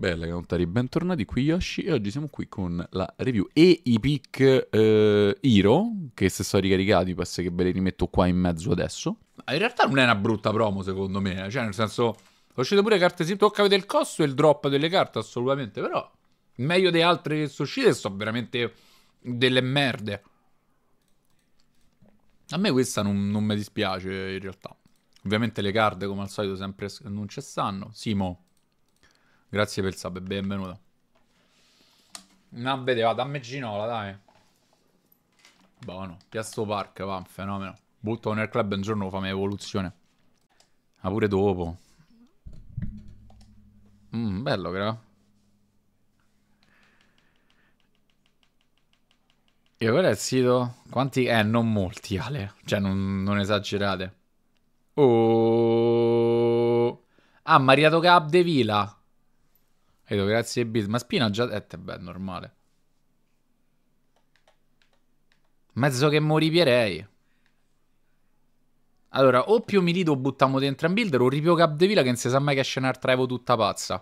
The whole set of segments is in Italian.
Bella Countari, bentornati qui Yoshi e oggi siamo qui con la review e i pick eh, Hero, che se sono ricaricati penso che ve li rimetto qua in mezzo adesso. Ah, in realtà non è una brutta promo secondo me, eh. cioè nel senso uscite pure carte si tocca vedere il costo e il drop delle carte assolutamente, però meglio di altre che sono uscite sono veramente delle merde. A me questa non, non mi dispiace in realtà. Ovviamente le carte come al solito sempre non ci stanno. Simo Grazie per il sub e benvenuto. Una no, vedeva, dammi Ginola, dai. Buono. Piazzo Park, va, un fenomeno. Butto nel club un giorno, fammi evoluzione. Ma pure dopo. Mm, bello, però. E quello è il sito? Quanti? Eh, non molti, Ale. Cioè, non, non esagerate. Oh... Ah, Mariato Cap de Vila. Vedo, grazie Biz. Ma Spina già... Eh, beh, normale. Mezzo che moripierei. Allora, o più Milito buttiamo dentro in builder, o ripio Capdevila che non si sa mai che esce un'altra Evo tutta pazza.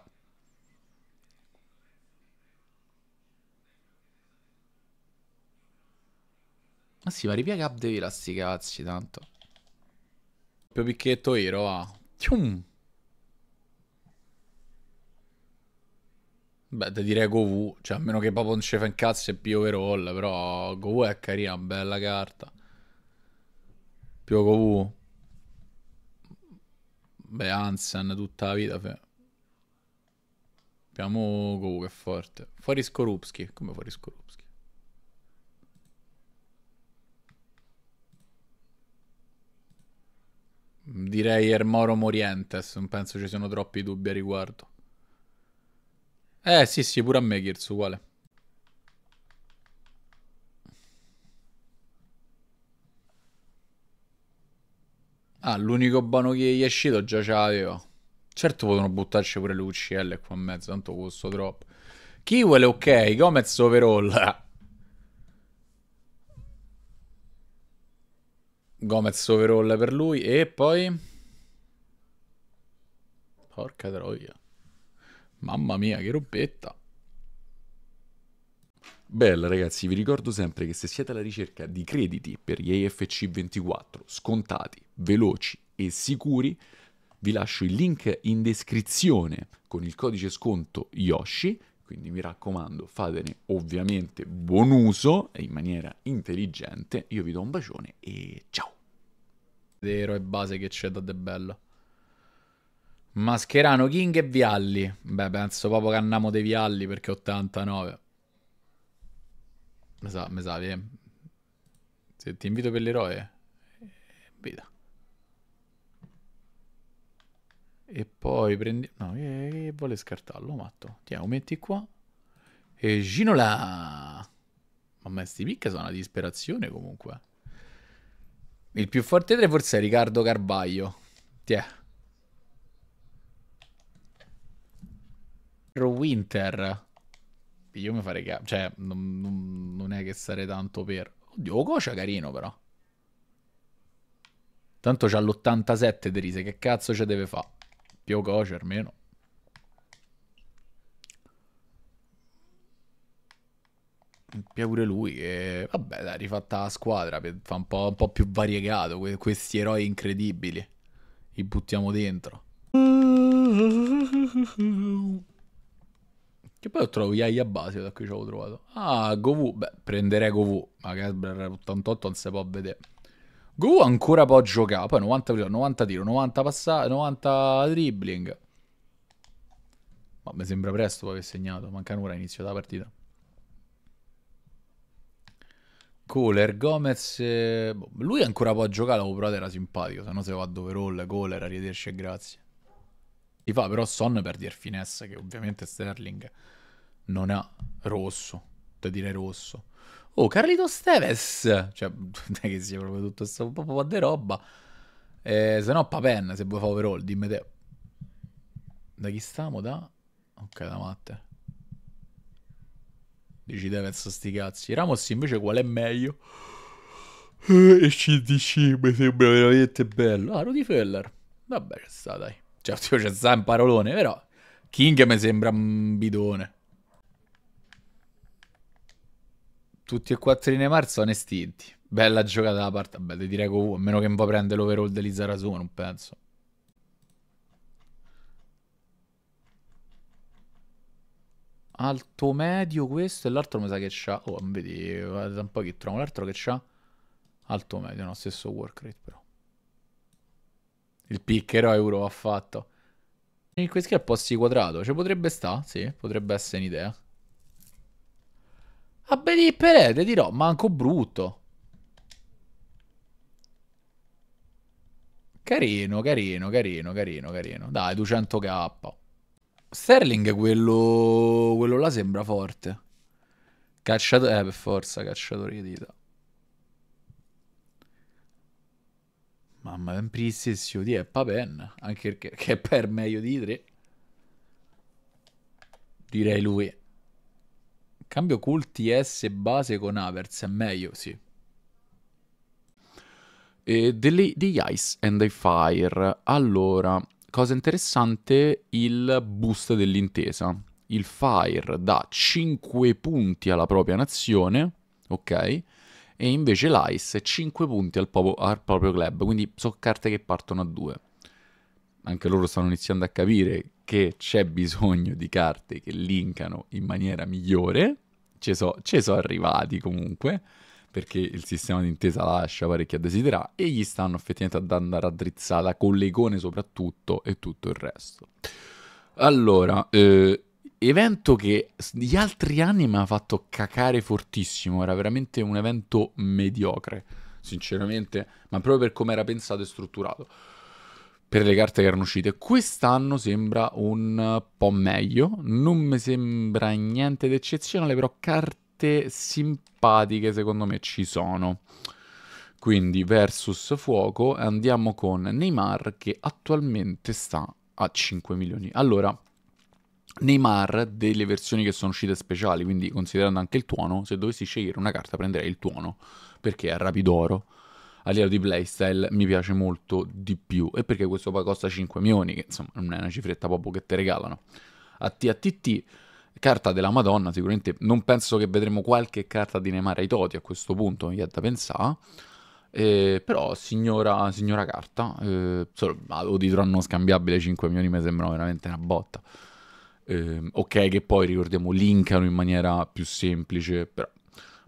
Ma ah, sì, ma ripia Capdevila sti cazzi, tanto. Più picchietto Iro, va. Ah. Tium. Beh, ti direi Govu, cioè a meno che proprio non ci fa in cazzo e più overall, però Govu è carina, bella carta. Più Govu. Beh, Hansen tutta la vita. Fe. Abbiamo Goku che è forte. Fuori Skorupski, come fuori Skorupski? Direi Ermoro Morientes, non penso ci siano troppi dubbi a riguardo. Eh sì sì, pure a me Gears uguale. Ah, l'unico bono che gli è uscito già ce l'avevo. Certo potevano buttarci pure l'UCL qua in mezzo, tanto costo troppo. Chi vuole ok, Gomez overall. Gomez overall per lui e poi... Porca troia. Mamma mia, che robetta. Bella ragazzi, vi ricordo sempre che se siete alla ricerca di crediti per gli AFC 24 scontati, veloci e sicuri, vi lascio il link in descrizione con il codice sconto Yoshi, quindi mi raccomando fatene ovviamente buon uso e in maniera intelligente, io vi do un bacione e ciao! Vero e base che c'è da De Bella. Mascherano, King e Vialli. Beh, penso proprio che andiamo dei Vialli perché 89. Mi sa, mi sa, eh. Se ti invito per l'eroe, vita. E poi prendi... No, che, che vuole scartarlo, matto. Tieni, lo metti qua. E Ginola! Mamma, sti picca sono una disperazione comunque. Il più forte 3 forse è Riccardo Carvaglio. Tiè. Winter. Io mi farei capire. Cioè, non, non, non, è che sarei tanto per... Oddio, Okocha carino però. Tanto c'ha l'87 Derise, che cazzo ci deve fare? Più Okocha almeno. Pia pure lui E... Vabbè, dai, rifatta la squadra, fa un po', un po', più variegato, questi eroi incredibili. Li buttiamo dentro. Che poi ho trovato Iaia Basio, da cui ci avevo trovato. Ah, Govu. Beh, prenderei Govu. Magari per 88 non si può vedere. Govu ancora può giocare. Poi 90, 90 tiro, 90 passate, 90 dribbling. Ma mi sembra presto poi aver segnato. Manca un'ora inizio della partita. Kohler, Gomez. Eh, boh, lui ancora può giocare. L'avevo provato, era simpatico. Se no, se va a dove roll. Kohler, arrivederci e grazie. Ti fa però Son per dire finesse, che ovviamente Sterling non ha rosso, da dire rosso. Oh, Carlito Steves! Cioè, non è che sia proprio tutto questo po' di roba. Eh, se no, Papen, se vuoi fa overall, dimmi te. Da chi stiamo? Da... Ok, da Matte. Dici te sti cazzi. Ramos invece qual è meglio? Eh, e CDC mi sembra veramente bello. Ah, Rudy Feller. Vabbè, c'è sta, dai. Cioè, c'è sta in parolone, però... King mi sembra un bidone. tutti e quattro in Neymar sono estinti. Bella giocata da parte, beh, ti direi a meno che un po' prende l'overall di Lizarasu, non penso. Alto medio questo e l'altro mi sa che c'ha. Oh, vedi, guarda un po' che trovo. L'altro che c'ha. Alto medio, no, stesso work rate però. Il piccherò euro va fatto. In questo quel skill posti quadrato, ci cioè, potrebbe sta, sì, potrebbe essere un'idea. A Bedi Perede dirò, manco brutto. Carino, carino, carino, carino, carino. Dai, 200k. Sterling quello... quello là sembra forte. Cacciatore... Eh, per forza, cacciatore di dita. Mamma, ben prississimo di Eppa Anche perché è per meglio di tre. Direi lui. Cambio culti S base con Avers, è meglio, sì. E degli, degli Ice and the Fire. Allora, cosa interessante, il boost dell'intesa. Il Fire dà 5 punti alla propria nazione, ok? E invece l'Ice 5 punti al, popo, al proprio club, quindi sono carte che partono a 2 anche loro stanno iniziando a capire che c'è bisogno di carte che linkano in maniera migliore. Ci sono so arrivati comunque, perché il sistema di intesa lascia parecchio a desiderare, e gli stanno effettivamente ad andare a drizzata con l'egone soprattutto e tutto il resto. Allora, eh, evento che gli altri anni mi ha fatto cacare fortissimo, era veramente un evento mediocre, sinceramente, ma proprio per come era pensato e strutturato per le carte che erano uscite. Quest'anno sembra un po' meglio, non mi sembra niente d'eccezionale, però carte simpatiche secondo me ci sono. Quindi versus fuoco andiamo con Neymar che attualmente sta a 5 milioni. Allora, Neymar delle versioni che sono uscite speciali, quindi considerando anche il tuono, se dovessi scegliere una carta prenderei il tuono perché è rapidoro. oro a livello di playstyle mi piace molto di più. E perché questo poi costa 5 milioni, che insomma non è una cifretta proprio che te regalano. A TATT, carta della Madonna, sicuramente non penso che vedremo qualche carta di Neymar ai Toti a questo punto, mi è da pensare. Eh, però signora, signora carta, eh, solo, o di trono scambiabile 5 milioni mi sembrano veramente una botta. Eh, ok che poi ricordiamo linkano in maniera più semplice, però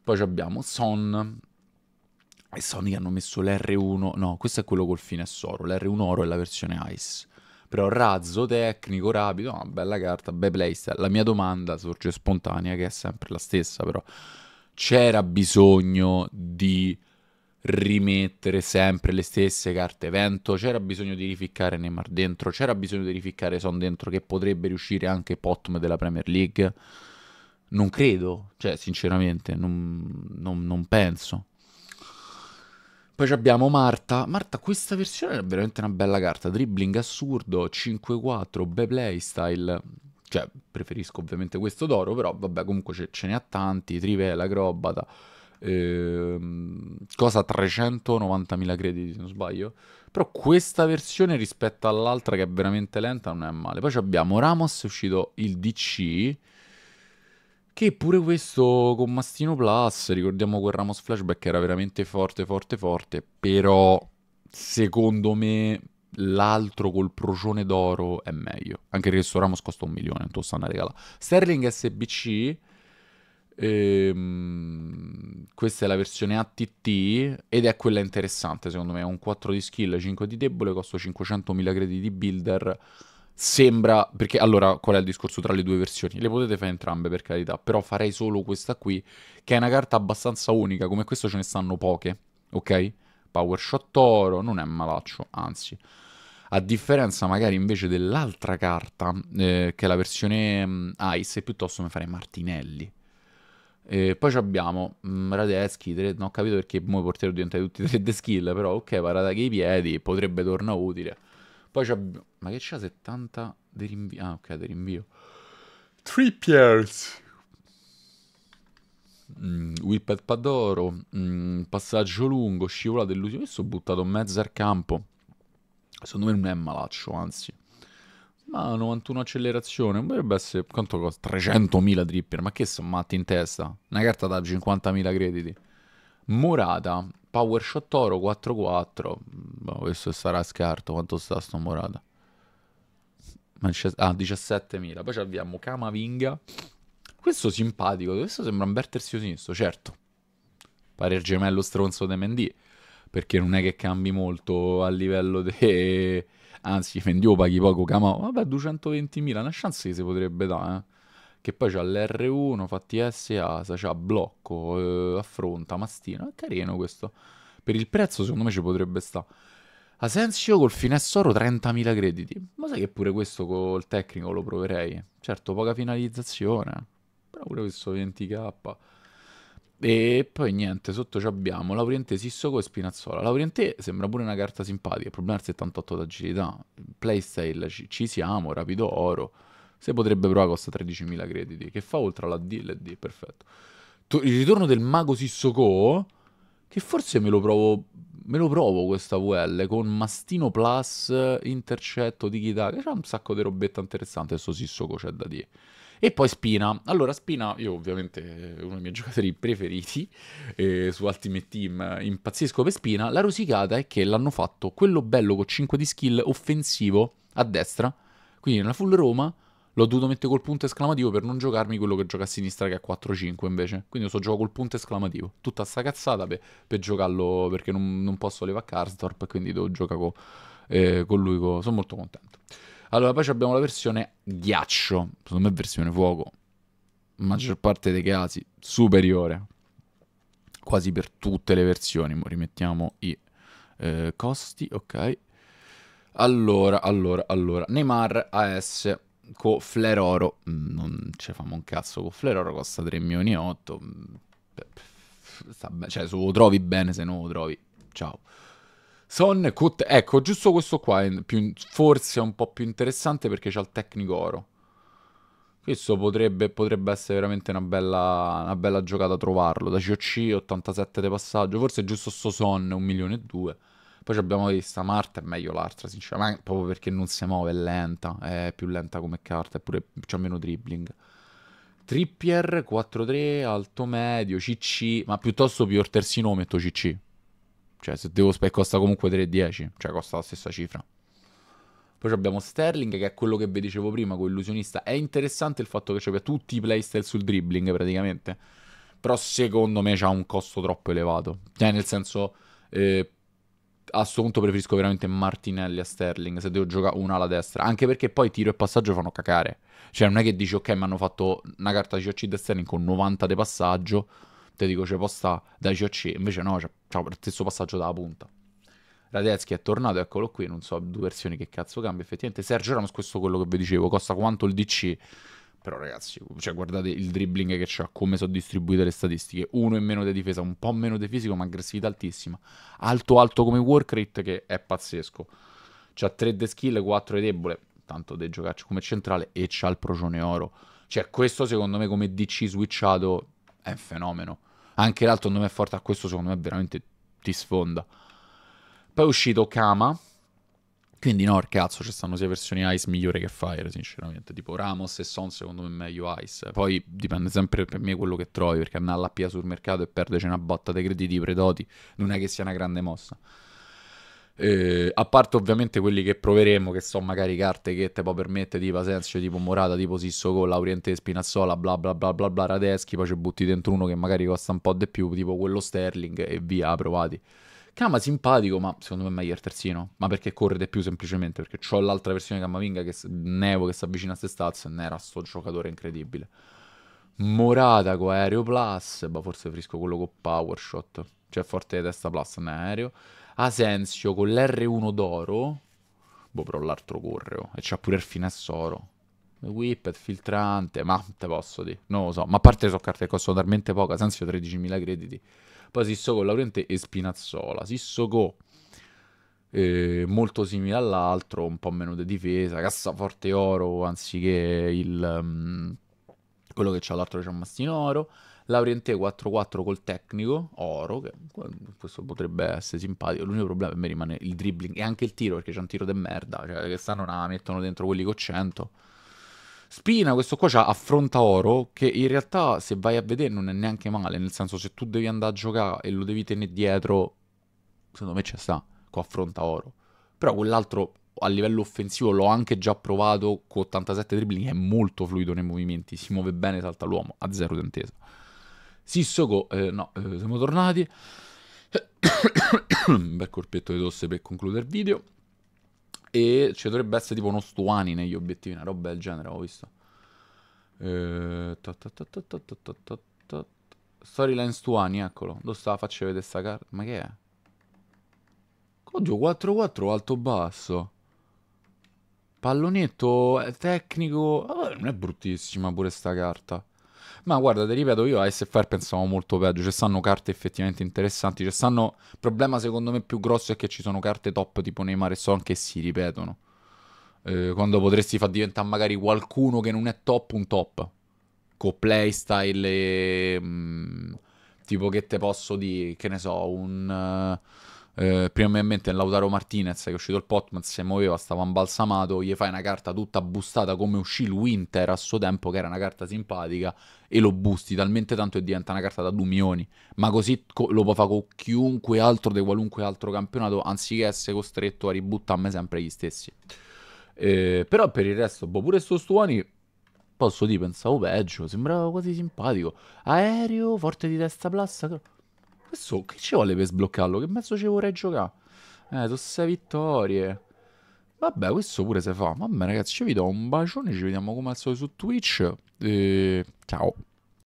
poi abbiamo Son, e Sony hanno messo l'R1, no, questo è quello col finessoro, l'R1 oro è la versione Ice. Però razzo, tecnico, rapido, una bella carta, bel playstyle. La mia domanda sorge spontanea, che è sempre la stessa, però c'era bisogno di rimettere sempre le stesse carte evento, c'era bisogno di rificcare Neymar dentro, c'era bisogno di rificcare Son dentro, che potrebbe riuscire anche Potm della Premier League. Non credo, cioè sinceramente, non, non, non penso. Poi abbiamo Marta. Marta, questa versione è veramente una bella carta. Dribbling assurdo, 5-4, be playstyle. Cioè, preferisco ovviamente questo d'oro, però vabbè, comunque ce, ce ne ha tanti. Trivela, Grobata. Ehm, cosa 390.000 crediti, se non sbaglio. Però questa versione rispetto all'altra che è veramente lenta non è male. Poi abbiamo Ramos, è uscito il DC che pure questo con Mastino Plus, ricordiamo quel Ramos Flashback era veramente forte, forte, forte, però secondo me l'altro col procione d'oro è meglio. Anche il questo Ramos costa un milione, non te lo stanno a regalare. Sterling SBC, ehm, questa è la versione ATT ed è quella interessante secondo me. È un 4 di skill, 5 di debole, costa 500.000 crediti di builder sembra perché allora qual è il discorso tra le due versioni? Le potete fare entrambe per carità, però farei solo questa qui che è una carta abbastanza unica, come questo ce ne stanno poche, ok? Power Shot Oro non è malaccio, anzi. A differenza magari invece dell'altra carta, eh, che è la versione mm, ice e piuttosto mi farei Martinelli. Eh, poi abbiamo mm, Radeschi, tre, non ho capito perché i portieri diventati tutti 3D skill, però ok, parata che i piedi, potrebbe tornare utile. Poi c'è. Ma che c'ha 70 di rinvio? Ah, ok, di rinvio. Trippiers. Mm, Wilpet Padoro, mm, passaggio lungo, scivola dell'ultimo. Questo ho buttato mezzo al campo. Secondo me non è malaccio, anzi. Ma 91 accelerazione, potrebbe essere, quanto costa? 300.000 dripper, ma che sono matti in testa? Una carta da 50.000 crediti. Morata, power shot oro 4-4. Ma boh, questo sarà scarto. Quanto sta sto Morata? Ah, 17.000. Poi abbiamo Kamavinga. Questo simpatico. Questo sembra un bel terzio sinistro, certo. Pare il gemello stronzo di Mendy. Perché non è che cambi molto a livello di... Anzi, Mendio paghi poco, Camavinga. Vabbè, 220.000. Una chance che si potrebbe dare, eh che poi c'ha l'R1, fa TS e ASA, c'ha blocco, eh, affronta, mastino, è carino questo. Per il prezzo secondo me ci potrebbe stare. Asensio col finessoro 30.000 crediti. Ma sai che pure questo col tecnico lo proverei. Certo, poca finalizzazione. Però pure questo 20k. E poi niente, sotto ci abbiamo Lauriente, Sissoko e Spinazzola. Lauriente sembra pure una carta simpatica, Il problema è il 78 d'agilità. Playstyle, ci, ci siamo, rapido oro. Se potrebbe provare costa 13.000 crediti, che fa oltre alla D e l'D, perfetto. Il ritorno del mago Sissoko, che forse me lo provo, me lo provo questa VL con Mastino Plus, intercetto di chitarra, c'è un sacco di robetta interessante questo Sissoko c'è da dire. E poi Spina. Allora, Spina, io ovviamente eh, uno dei miei giocatori preferiti eh, su Ultimate Team, eh, impazzisco per Spina. La rosicata è che l'hanno fatto quello bello con 5 di skill offensivo a destra, quindi nella full Roma L'ho dovuto mettere col punto esclamativo per non giocarmi quello che gioca a sinistra che è 4-5 invece. Quindi lo so gioco col punto esclamativo. Tutta sta cazzata per, per giocarlo perché non, non posso levare Karsdorp, quindi devo giocare co, eh, con lui. Co, sono molto contento. Allora, poi abbiamo la versione ghiaccio. Secondo me versione fuoco. Maggior parte dei casi superiore. Quasi per tutte le versioni. Mo rimettiamo i eh, costi, ok. Allora, allora, allora. Neymar AS con Fleroro mm, non ci famo un cazzo con Fleroro costa 3 milioni e 8 mm, cioè se lo trovi bene se non lo trovi ciao Son Cut ecco giusto questo qua è più, forse è un po' più interessante perché c'ha il tecnico oro questo potrebbe, potrebbe essere veramente una bella, una bella giocata trovarlo da COC 87 di passaggio forse è giusto sto Son 1 milione e 2 poi abbiamo vista Marta, è meglio l'altra, sinceramente, proprio perché non si muove, è lenta, è più lenta come carta, eppure c'ha meno dribbling. Trippier 4-3, alto medio, CC, ma piuttosto più il terzino metto CC. Cioè, se devo spec costa comunque 3-10, cioè costa la stessa cifra. Poi abbiamo Sterling, che è quello che vi dicevo prima, con illusionista. È interessante il fatto che abbia tutti i playstyle sul dribbling, praticamente. Però secondo me c'ha un costo troppo elevato. Cioè, nel senso, eh, a questo punto preferisco veramente Martinelli a Sterling se devo giocare una alla destra. Anche perché poi tiro e passaggio fanno cacare. Cioè, non è che dici, ok, mi hanno fatto una carta COC da Sterling con 90 di passaggio. Te dico, c'è posta da COC. Invece no, c'è, cioè, c'è lo stesso passaggio dalla punta. Radetzky è tornato, eccolo qui. Non so, due versioni che cazzo cambia. Effettivamente, Sergio Ramos, questo è quello che vi dicevo. Costa quanto il DC? però ragazzi, cioè, guardate il dribbling che c'ha, come sono distribuite le statistiche, uno in meno di difesa, un po' meno di fisico, ma aggressività altissima, alto alto come work rate che è pazzesco. C'ha 3 de skill, 4 è debole, tanto de giocarci come centrale e c'ha il procione oro. Cioè, questo secondo me come DC switchato è un fenomeno. Anche l'altro non è forte a questo, secondo me veramente ti sfonda. Poi è uscito Kama, quindi no, cazzo, ci stanno sia versioni Ice migliore che Fire, sinceramente. Tipo Ramos e Son, secondo me, meglio Ice. Poi dipende sempre per me quello che trovi, perché andare alla PIA sul mercato e perderci una botta dei crediti predoti non è che sia una grande mossa. Eh, a parte ovviamente quelli che proveremo, che sono magari carte che te può permettere, tipo Asensio, tipo Morata, tipo Sissoko, Lauriente Spinazzola, bla bla bla bla bla, Radeschi, poi ci butti dentro uno che magari costa un po' di più, tipo quello Sterling e via, provati. Kama simpatico, ma secondo me è meglio il terzino. Ma perché corre di più semplicemente? Perché ho l'altra versione di Kamavinga che Nevo che si avvicina a se stats e era sto giocatore incredibile. Morata con aereo plus, ma boh, forse frisco quello con power shot. Cioè forte di testa plus in aereo. Asensio con l'R1 d'oro. Boh, però l'altro corre. Oh. E c'ha pure il finessoro. Whippet, filtrante, ma te posso dire, non lo so, ma a parte sono carte che costano talmente poco, Asensio 13.000 crediti. Poi si sciogò Laurente e Spinazzola. Si sciogò eh, molto simile all'altro, un po' meno di difesa, cassaforte oro anziché il... Um, quello che c'ha l'altro c'è un mastino oro. Laurente 4-4 col tecnico, oro, che questo potrebbe essere simpatico. L'unico problema per me rimane il dribbling e anche il tiro, perché c'è un tiro de merda, cioè che stanno la mettono dentro quelli con 100. Spina, questo qua c'ha affronta oro, che in realtà se vai a vedere non è neanche male, nel senso se tu devi andare a giocare e lo devi tenere dietro, secondo me ci sta, con affronta oro. Però quell'altro a livello offensivo l'ho anche già provato con 87 dribbling, è molto fluido nei movimenti, si muove bene, salta l'uomo, a zero d'intesa. Sissoko, eh, no, eh, siamo tornati. un bel corpetto di tosse per concludere il video. E ci dovrebbe essere tipo uno Stuani negli obiettivi, una roba del genere, ho visto. Storyline Stuani, eccolo. Dove sta? Faccio vedere sta carta. Ma che è? Oddio, 4-4 alto-basso. Pallonetto eh, tecnico. Ah, non è bruttissima pure sta carta. Ma guarda, ti ripeto, io a SFR pensavo molto peggio. Ci stanno carte effettivamente interessanti. Ci stanno. Il problema, secondo me, più grosso è che ci sono carte top tipo Neymar e Son che si ripetono. Eh, quando potresti far diventare magari qualcuno che non è top un top. Con playstyle e. Mh, mm, tipo che te posso dire, che ne so, un. Uh, eh, prima in mente è Lautaro Martinez che è uscito il Potman, si muoveva, stava imbalsamato, gli fai una carta tutta bustata come uscì il Winter a suo tempo, che era una carta simpatica, e lo busti talmente tanto che diventa una carta da 2 milioni. Ma così co- lo può fare con chiunque altro di qualunque altro campionato, anziché essere costretto a ributtarmi sempre gli stessi. Eh, però per il resto, boh, pure sto Stuani posso dire, pensavo peggio, sembrava quasi simpatico. Aereo, forte di testa, plassa. Questo che ci vuole per sbloccarlo? Che mezzo ci vorrei giocare? Eh, sono sei vittorie. Vabbè, questo pure si fa. Vabbè, ragazzi, ci vi do un bacione. Ci vediamo come al solito su Twitch. E... Ciao.